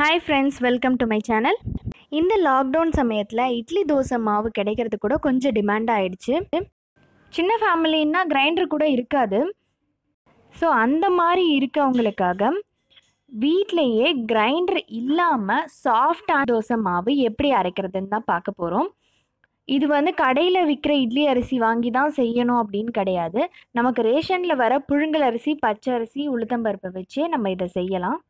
hi friends welcome to my channel இந்த lockdown சமயத்தில் இட்லி தோசை மாவு கிடைக்கிறது கூட கொஞ்சம் டிமாண்ட் ஆகிடுச்சு சின்ன ஃபேமிலின்னா கிரைண்டர் கூட இருக்காது ஸோ அந்த மாதிரி இருக்கவங்களுக்காக வீட்லேயே கிரைண்டர் இல்லாமல் சாஃப்டாக தோசை மாவு எப்படி அரைக்கிறதுன்னு தான் பார்க்க போகிறோம் இது வந்து கடையில் விற்கிற இட்லி அரிசி வாங்கி தான் செய்யணும் அப்படின்னு கிடையாது நமக்கு ரேஷனில் வர புழுங்கல் அரிசி பச்சை அரிசி உளுத்தம்பருப்பை வச்சே நம்ம இதை செய்யலாம்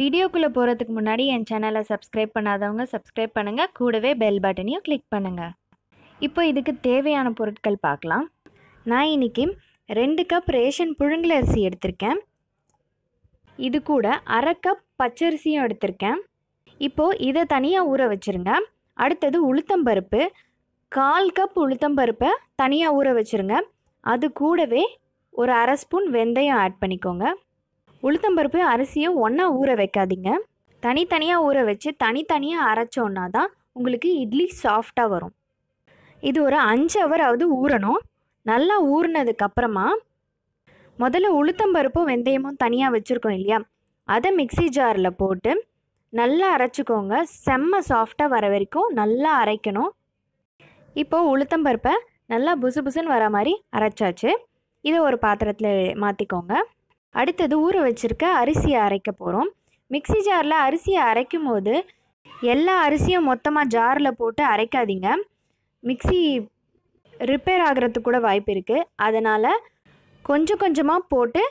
வீடியோக்குள்ளே போகிறதுக்கு முன்னாடி என் சேனலை சப்ஸ்கிரைப் பண்ணாதவங்க சப்ஸ்கிரைப் பண்ணுங்கள் கூடவே பெல் பட்டனையும் கிளிக் பண்ணுங்கள் இப்போ இதுக்கு தேவையான பொருட்கள் பார்க்கலாம் நான் இன்றைக்கி ரெண்டு கப் ரேஷன் புழுங்கல் அரிசி எடுத்திருக்கேன் இது கூட அரை கப் பச்சரிசியும் எடுத்திருக்கேன் இப்போது இதை தனியாக ஊற வச்சுருங்க அடுத்தது உளுத்தம்பருப்பு கால் கப் உளுத்தம்பருப்பை தனியாக ஊற வச்சுருங்க அது கூடவே ஒரு அரை ஸ்பூன் வெந்தயம் ஆட் பண்ணிக்கோங்க உளுத்தம்பருப்பு அரிசியும் ஒன்றா ஊற வைக்காதீங்க தனித்தனியாக ஊற வச்சு தனித்தனியாக அரைச்சோன்னா தான் உங்களுக்கு இட்லி சாஃப்டாக வரும் இது ஒரு அஞ்சு ஹவராவது ஊறணும் நல்லா ஊறினதுக்கப்புறமா முதல்ல உளுத்தம்பருப்பும் வெந்தயமும் தனியாக வச்சுருக்கோம் இல்லையா அதை மிக்சி ஜாரில் போட்டு நல்லா அரைச்சிக்கோங்க செம்ம சாஃப்டாக வர வரைக்கும் நல்லா அரைக்கணும் இப்போது உளுத்தம்பருப்பை நல்லா புசு புசுன்னு வர மாதிரி அரைச்சாச்சு இதை ஒரு பாத்திரத்தில் மாற்றிக்கோங்க அடுத்தது ஊற வச்சுருக்க அரிசியை அரைக்க போகிறோம் மிக்சி ஜாரில் அரிசியை அரைக்கும் போது எல்லா அரிசியும் மொத்தமாக ஜாரில் போட்டு அரைக்காதீங்க மிக்சி ரிப்பேர் ஆகிறதுக்கு கூட வாய்ப்பு இருக்குது அதனால் கொஞ்சம் கொஞ்சமாக போட்டு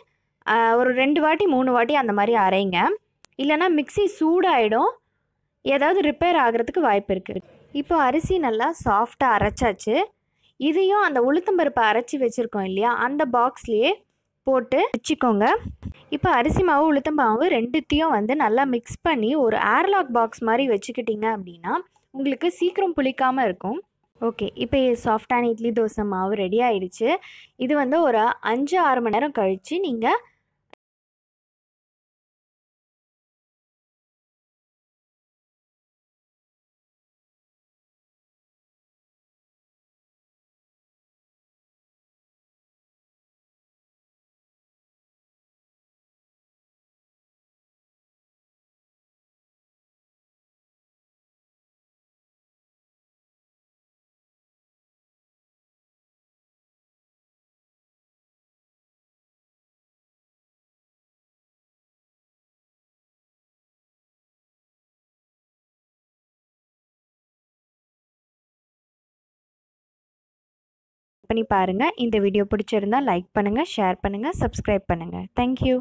ஒரு ரெண்டு வாட்டி மூணு வாட்டி அந்த மாதிரி அரைங்க இல்லைனா மிக்சி சூடாயிடும் ஏதாவது ரிப்பேர் ஆகிறதுக்கு வாய்ப்பு இருக்குது இப்போ அரிசி நல்லா சாஃப்டாக அரைச்சாச்சு இதையும் அந்த உளுத்தம்பருப்பை அரைச்சி வச்சுருக்கோம் இல்லையா அந்த பாக்ஸ்லேயே போட்டு வச்சுக்கோங்க இப்போ அரிசி மாவு மாவு ரெண்டுத்தையும் வந்து நல்லா மிக்ஸ் பண்ணி ஒரு ஏர்லாக் பாக்ஸ் மாதிரி வச்சுக்கிட்டிங்க அப்படின்னா உங்களுக்கு சீக்கிரம் புளிக்காமல் இருக்கும் ஓகே இப்போ சாஃப்டான இட்லி தோசை மாவு ரெடி ஆயிடுச்சு இது வந்து ஒரு அஞ்சு ஆறு மணி நேரம் கழித்து நீங்கள் பண்ணி பாருங்கள் இந்த வீடியோ பிடிச்சிருந்தால் லைக் பண்ணுங்கள் ஷேர் பண்ணுங்கள் சப்ஸ்கிரைப் பண்ணுங்கள் தேங்க்யூ